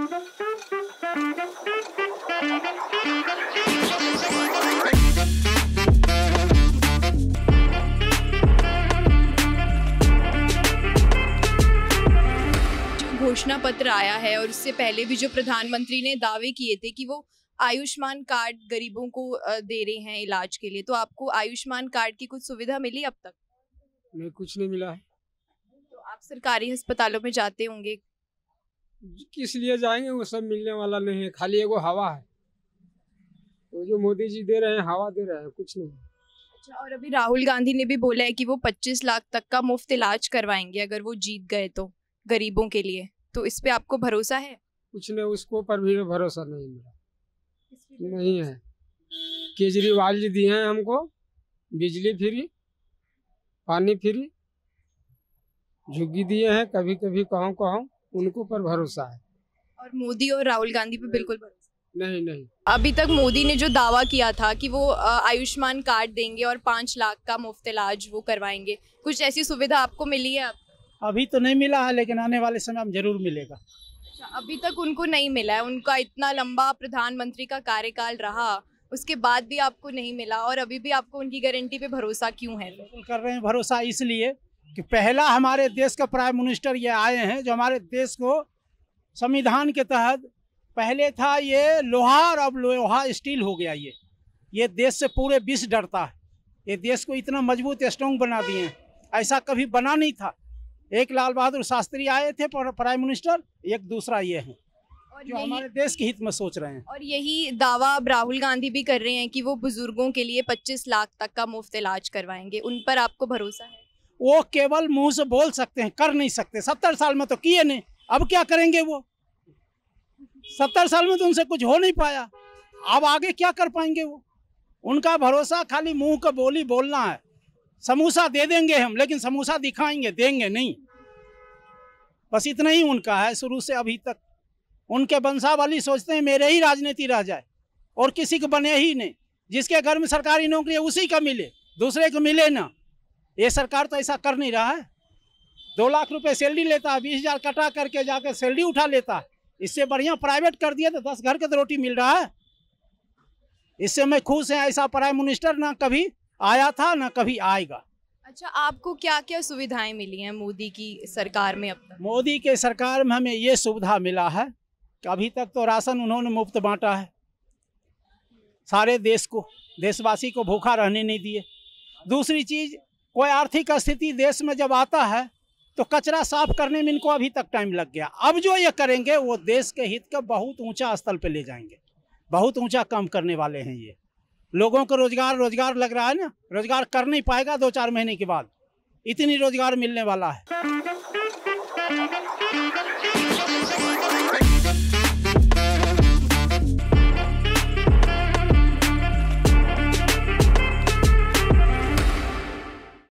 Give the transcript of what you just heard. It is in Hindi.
घोषणा पत्र आया है और उससे पहले भी जो प्रधानमंत्री ने दावे किए थे कि वो आयुष्मान कार्ड गरीबों को दे रहे हैं इलाज के लिए तो आपको आयुष्मान कार्ड की कुछ सुविधा मिली अब तक नहीं कुछ नहीं मिला है तो आप सरकारी अस्पतालों में जाते होंगे किस लिए जाएंगे वो सब मिलने वाला नहीं है खाली एगो हवा है तो जो मोदी जी दे रहे हैं हवा दे रहे हैं कुछ नहीं अच्छा और अभी राहुल गांधी ने भी बोला है कि वो 25 लाख तक का मुफ्त इलाज करवाएंगे अगर वो जीत गए तो गरीबों के लिए तो इस पे आपको भरोसा है कुछ नहीं उसको पर भी भरोसा नहीं मिला नहीं है केजरीवाल जी दिए हैं हमको बिजली फ्री पानी फ्री झुग्गी दिए हैं कभी कभी कहूँ कहूँ उनको पर भरोसा है और मोदी और राहुल गांधी पे बिल्कुल भरोसा नहीं नहीं अभी तक मोदी ने जो दावा किया था कि वो आयुष्मान कार्ड देंगे और पाँच लाख का मुफ्त इलाज वो करवाएंगे कुछ ऐसी सुविधा आपको मिली है अभी तो नहीं मिला है लेकिन आने वाले समय में जरूर मिलेगा अच्छा, अभी तक उनको नहीं मिला है उनका इतना लंबा प्रधानमंत्री का कार्यकाल रहा उसके बाद भी आपको नहीं मिला और अभी भी आपको उनकी गारंटी पे भरोसा क्यों है कर रहे हैं भरोसा इसलिए कि पहला हमारे देश का प्राइम मिनिस्टर ये आए हैं जो हमारे देश को संविधान के तहत पहले था ये लोहा और अब लोहा स्टील हो गया ये ये देश से पूरे विश्व डरता है ये देश को इतना मजबूत स्ट्रॉन्ग बना दिए हैं ऐसा कभी बना नहीं था एक लाल बहादुर शास्त्री आए थे प्राइम मिनिस्टर एक दूसरा ये है जो हमारे देश के हित में सोच रहे हैं और यही दावा अब राहुल गांधी भी कर रहे हैं कि वो बुजुर्गों के लिए 25 लाख तक का मुफ्त इलाज करवाएंगे उन पर आपको भरोसा है वो केवल मुंह से बोल सकते हैं कर नहीं सकते सत्तर साल में तो किए नहीं अब क्या करेंगे वो सत्तर साल में तो उनसे कुछ हो नहीं पाया अब आगे क्या कर पाएंगे वो उनका भरोसा खाली मुंह का बोली बोलना है समोसा दे देंगे हम लेकिन समोसा दिखाएंगे देंगे नहीं बस इतना ही उनका है शुरू से अभी तक उनके वाली सोचते हैं मेरे ही राजनीति रह जाए और किसी को बने ही नहीं जिसके घर में सरकारी नौकरी है उसी का मिले दूसरे को मिले ना ये सरकार तो ऐसा कर नहीं रहा है दो लाख रुपए सैलरी लेता है बीस हजार कटा करके जाकर सैलरी उठा लेता है इससे बढ़िया प्राइवेट कर दिया तो दस घर के तो रोटी मिल रहा है इससे मैं खुश है ऐसा प्राइम मिनिस्टर ना कभी आया था ना कभी आएगा अच्छा आपको क्या क्या सुविधाएं मिली हैं मोदी की सरकार में अब मोदी के सरकार में हमें ये सुविधा मिला है कि अभी तक तो राशन उन्होंने मुफ्त बांटा है सारे देश को देशवासी को भूखा रहने नहीं दिए दूसरी चीज़ कोई आर्थिक स्थिति देश में जब आता है तो कचरा साफ करने में इनको अभी तक टाइम लग गया अब जो ये करेंगे वो देश के हित का बहुत ऊंचा स्थल पे ले जाएंगे बहुत ऊंचा काम करने वाले हैं ये लोगों को रोजगार रोजगार लग रहा है ना रोजगार कर नहीं पाएगा दो चार महीने के बाद इतनी रोजगार मिलने वाला है